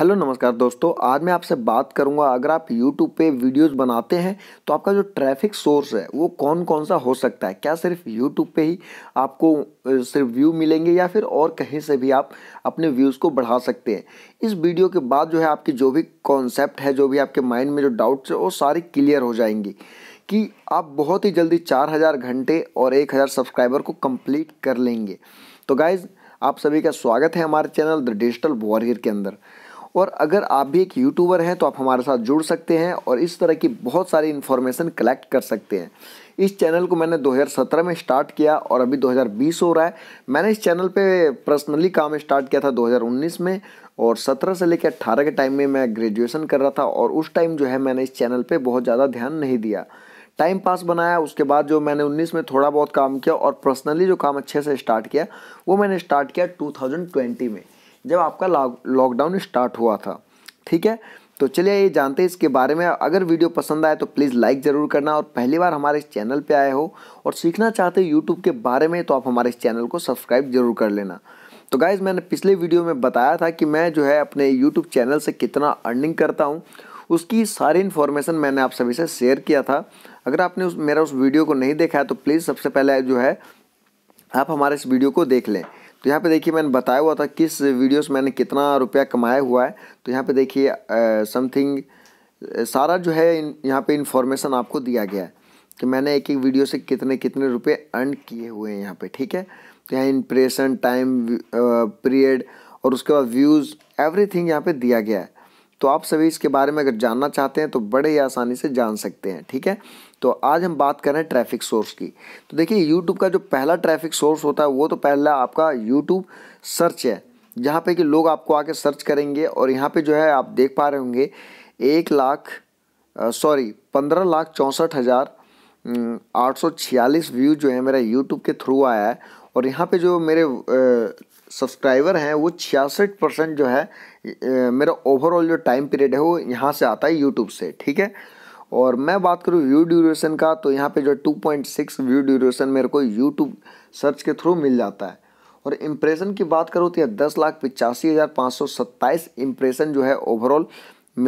hello नमस्कार दोस्तों आज मैं आपसे बात करूंगा अगर आप यूट्यूब पे वीडियोस बनाते हैं तो आपका जो ट्रैफिक सोर्स है वो कौन कौन सा हो सकता है क्या सिर्फ यूट्यूब पे ही आपको सिर्फ व्यू मिलेंगे या फिर और कहीं से भी आप अपने व्यूज़ को बढ़ा सकते हैं इस वीडियो के बाद जो है आपकी जो भी कॉन्सेप्ट है जो भी आपके माइंड में जो डाउट्स है वो सारी क्लियर हो जाएंगी कि आप बहुत ही जल्दी चार हज़ार घंटे और एक हज़ार सब्सक्राइबर को कंप्लीट कर लेंगे तो गाइज़ आप सभी का स्वागत है हमारे चैनल द डिजिटल वॉरियर के अंदर और अगर आप भी एक यूट्यूबर हैं तो आप हमारे साथ जुड़ सकते हैं और इस तरह की बहुत सारी इन्फॉर्मेशन कलेक्ट कर सकते हैं इस चैनल को मैंने 2017 में स्टार्ट किया और अभी 2020 हो रहा है मैंने इस चैनल पे पर्सनली काम स्टार्ट किया था 2019 में और 17 से लेकर 18 के टाइम में मैं ग्रेजुएशन कर रहा था और उस टाइम जो है मैंने इस चैनल पे बहुत ज़्यादा ध्यान नहीं दिया टाइम पास बनाया उसके बाद जो मैंने 19 में थोड़ा बहुत काम किया और पर्सनली जो काम अच्छे से स्टार्ट किया वो मैंने स्टार्ट किया 2020 में जब आपका लॉकडाउन स्टार्ट हुआ था ठीक है तो चलिए ये जानते हैं इसके बारे में अगर वीडियो पसंद आए तो प्लीज़ लाइक ज़रूर करना और पहली बार हमारे इस चैनल पे आए हो और सीखना चाहते हो यूट्यूब के बारे में तो आप हमारे इस चैनल को सब्सक्राइब जरूर कर लेना तो गाइज़ मैंने पिछले वीडियो में बताया था कि मैं जो है अपने यूट्यूब चैनल से कितना अर्निंग करता हूँ उसकी सारी इन्फॉर्मेशन मैंने आप सभी से शेयर किया था अगर आपने उस मेरा उस वीडियो को नहीं देखा है तो प्लीज़ सबसे पहले जो है आप हमारे इस वीडियो को देख लें तो यहाँ पे देखिए मैंने बताया हुआ था किस वीडियो से मैंने कितना रुपया कमाया हुआ है तो यहाँ पे देखिए समथिंग सारा जो है यहाँ पे इन्फॉर्मेशन आपको दिया गया है कि मैंने एक एक वीडियो से कितने कितने रुपए अर्न किए हुए हैं यहाँ पे ठीक है तो यहाँ इंप्रेशन टाइम पीरियड और उसके बाद व्यूज़ थिंग यहाँ पे दिया गया है तो आप सभी इसके बारे में अगर जानना चाहते हैं तो बड़े ही आसानी से जान सकते हैं ठीक है तो आज हम बात करें ट्रैफिक सोर्स की तो देखिए यूट्यूब का जो पहला ट्रैफिक सोर्स होता है वो तो पहला आपका यूट्यूब सर्च है जहाँ पे कि लोग आपको आके सर्च करेंगे और यहाँ पे जो है आप देख पा रहे होंगे एक लाख सॉरी पंद्रह लाख चौंसठ हज़ार आठ सौ छियालीस व्यू जो है मेरा यूट्यूब के थ्रू आया है और यहाँ पे जो मेरे सब्सक्राइबर हैं वो छियासठ परसेंट जो है मेरा ओवरऑल जो टाइम पीरियड है वो यहाँ से आता है यूट्यूब से ठीक है और मैं बात करूँ व्यू ड्यूरेशन का तो यहाँ पे जो 2.6 व्यू ड्यूरेशन मेरे को यूट्यूब सर्च के थ्रू मिल जाता है और इम्प्रेशन की बात करूँ तो यह दस लाख पिचासी हज़ार पाँच सौ सत्ताईस इम्प्रेशन जो है ओवरऑल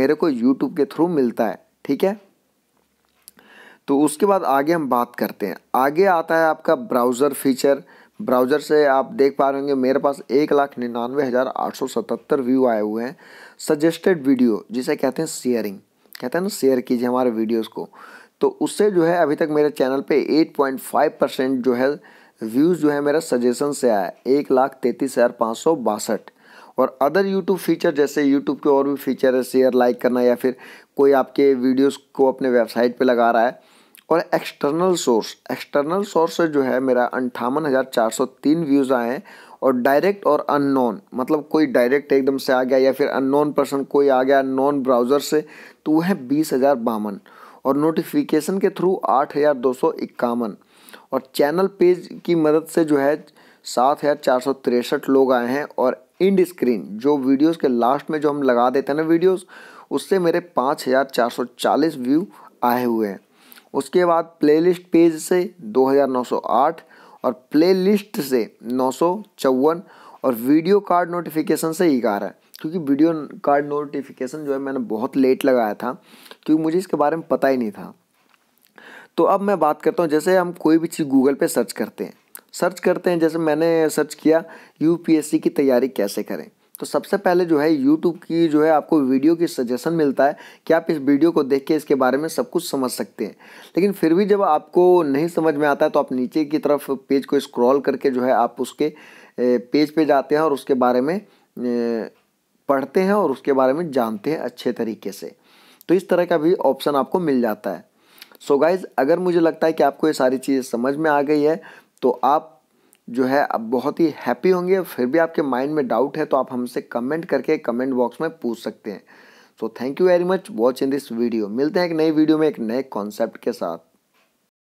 मेरे को यूट्यूब के थ्रू मिलता है ठीक है तो उसके बाद आगे हम बात करते हैं आगे आता है आपका ब्राउज़र फीचर ब्राउज़र से आप देख पा रहे होंगे मेरे पास एक लाख निन्यानवे हज़ार आठ सौ सतहत्तर व्यू आए हुए हैं सजेस्टेड वीडियो जिसे कहते हैं शेयरिंग कहते हैं ना शेयर कीजिए हमारे वीडियोस को तो उससे जो है अभी तक मेरे चैनल पे 8.5 परसेंट जो है व्यूज़ जो है मेरा सजेशन से आया एक लाख तैंतीस हज़ार पाँच सौ बासठ और अदर यूट्यूब फीचर जैसे यूट्यूब के और भी फीचर है शेयर लाइक करना या फिर कोई आपके वीडियोज को अपने वेबसाइट पर लगा रहा है और एक्सटर्नल सोर्स एक्सटर्नल सोर्स से जो है मेरा अंठावन हज़ार चार सौ तीन व्यूज़ आए हैं और डायरेक्ट और अननोन मतलब कोई डायरेक्ट एकदम से आ गया या फिर अननोन पर्सन कोई आ गया नॉन ब्राउज़र से तो वह है बीस हज़ार बावन और नोटिफिकेशन के थ्रू आठ हज़ार दो सौ इक्यावन और चैनल पेज की मदद से जो है सात हज़ार चार सौ तिरसठ लोग आए हैं और इंड स्क्रीन जो वीडियोस के लास्ट में जो हम लगा देते हैं ना वीडियोस उससे मेरे पाँच हज़ार चार सौ चालीस व्यू आए हुए हैं उसके बाद प्लेलिस्ट पेज से 2908 और प्लेलिस्ट से नौ और वीडियो कार्ड नोटिफिकेशन से ग्यारह क्योंकि वीडियो कार्ड नोटिफिकेशन जो है मैंने बहुत लेट लगाया था क्योंकि मुझे इसके बारे में पता ही नहीं था तो अब मैं बात करता हूँ जैसे हम कोई भी चीज़ गूगल पे सर्च करते हैं सर्च करते हैं जैसे मैंने सर्च किया यूपीएससी की तैयारी कैसे करें तो सबसे पहले जो है यूट्यूब की जो है आपको वीडियो की सजेशन मिलता है कि आप इस वीडियो को देख के इसके बारे में सब कुछ समझ सकते हैं लेकिन फिर भी जब आपको नहीं समझ में आता है तो आप नीचे की तरफ पेज को स्क्रॉल करके जो है आप उसके पेज पे जाते हैं और उसके बारे में पढ़ते हैं और उसके बारे में जानते हैं अच्छे तरीके से तो इस तरह का भी ऑप्शन आपको मिल जाता है सो so गाइज़ अगर मुझे लगता है कि आपको ये सारी चीज़ें समझ में आ गई है तो आप जो है आप बहुत ही हैप्पी होंगे फिर भी आपके माइंड में डाउट है तो आप हमसे कमेंट करके कमेंट बॉक्स में पूछ सकते हैं so thank you very much watching this video मिलते हैं एक नई वीडियो में एक नए कॉन्सेप्ट के साथ